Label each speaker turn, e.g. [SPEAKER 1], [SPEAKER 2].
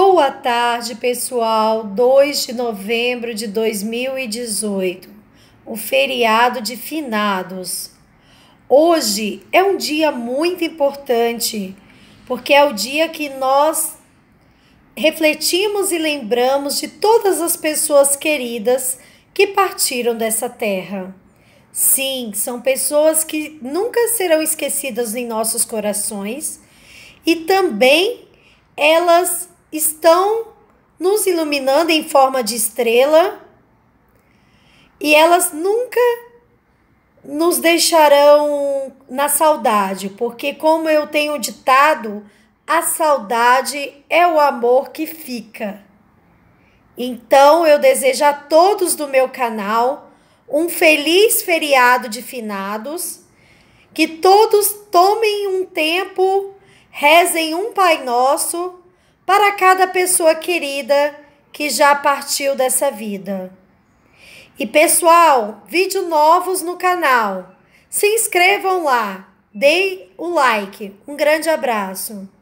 [SPEAKER 1] Boa tarde, pessoal. 2 de novembro de 2018, o feriado de finados. Hoje é um dia muito importante, porque é o dia que nós refletimos e lembramos de todas as pessoas queridas que partiram dessa terra. Sim, são pessoas que nunca serão esquecidas em nossos corações e também elas estão nos iluminando em forma de estrela e elas nunca nos deixarão na saudade, porque, como eu tenho ditado, a saudade é o amor que fica. Então, eu desejo a todos do meu canal um feliz feriado de finados, que todos tomem um tempo, rezem um Pai Nosso para cada pessoa querida que já partiu dessa vida. E pessoal, vídeo novos no canal. Se inscrevam lá, deem o like. Um grande abraço.